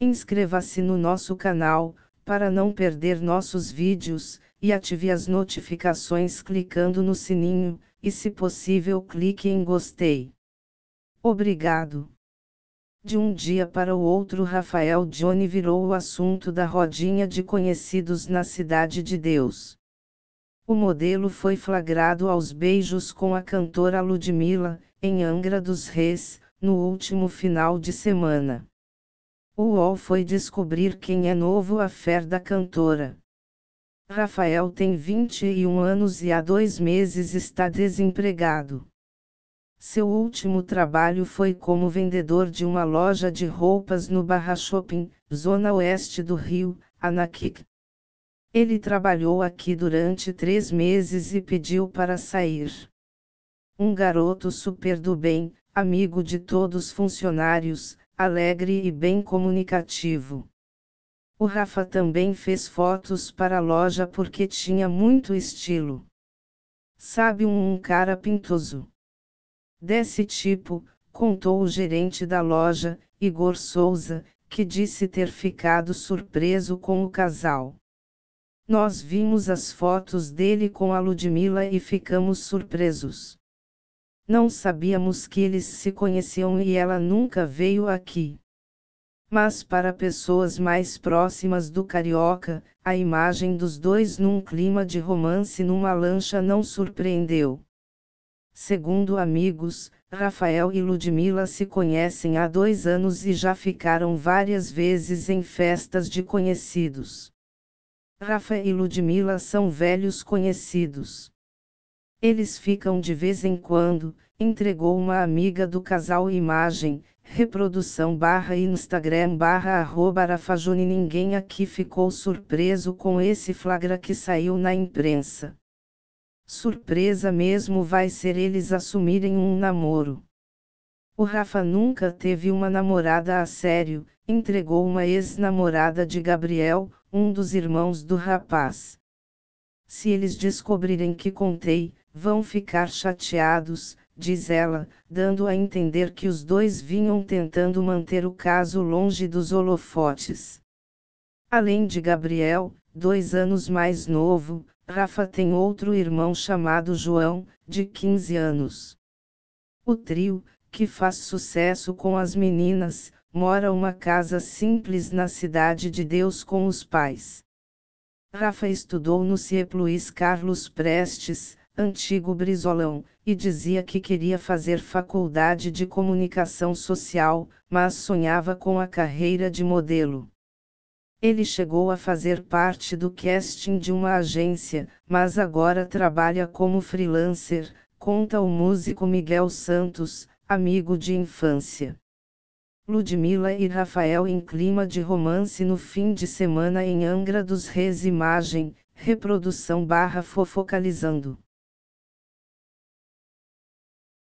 Inscreva-se no nosso canal, para não perder nossos vídeos, e ative as notificações clicando no sininho, e se possível clique em gostei. Obrigado. De um dia para o outro, Rafael Johnny virou o assunto da rodinha de conhecidos na Cidade de Deus. O modelo foi flagrado aos beijos com a cantora Ludmilla, em Angra dos Reis, no último final de semana. O UOL foi descobrir quem é novo a fé da cantora. Rafael tem 21 anos e há dois meses está desempregado. Seu último trabalho foi como vendedor de uma loja de roupas no Barra Shopping, zona oeste do Rio, Anaquic. Ele trabalhou aqui durante três meses e pediu para sair. Um garoto super do bem, amigo de todos funcionários, alegre e bem comunicativo. O Rafa também fez fotos para a loja porque tinha muito estilo. Sabe um, um cara pintoso. Desse tipo, contou o gerente da loja, Igor Souza, que disse ter ficado surpreso com o casal. Nós vimos as fotos dele com a Ludmilla e ficamos surpresos. Não sabíamos que eles se conheciam e ela nunca veio aqui. Mas para pessoas mais próximas do carioca, a imagem dos dois num clima de romance numa lancha não surpreendeu. Segundo amigos, Rafael e Ludmila se conhecem há dois anos e já ficaram várias vezes em festas de conhecidos. Rafa e Ludmila são velhos conhecidos. Eles ficam de vez em quando, entregou uma amiga do casal imagem, reprodução barra Instagram barra arroba Arafajone Ninguém aqui ficou surpreso com esse flagra que saiu na imprensa. Surpresa mesmo vai ser eles assumirem um namoro. O Rafa nunca teve uma namorada a sério, entregou uma ex-namorada de Gabriel, um dos irmãos do rapaz. Se eles descobrirem que contei, vão ficar chateados, diz ela, dando a entender que os dois vinham tentando manter o caso longe dos holofotes. Além de Gabriel, dois anos mais novo, Rafa tem outro irmão chamado João, de 15 anos. O trio, que faz sucesso com as meninas, mora uma casa simples na Cidade de Deus com os pais. Rafa estudou no CIEP Luiz Carlos Prestes, antigo Brizolão, e dizia que queria fazer faculdade de comunicação social, mas sonhava com a carreira de modelo. Ele chegou a fazer parte do casting de uma agência, mas agora trabalha como freelancer, conta o músico Miguel Santos, amigo de infância. Ludmilla e Rafael em clima de romance no fim de semana em Angra dos Reis Imagem, reprodução barra fofocalizando.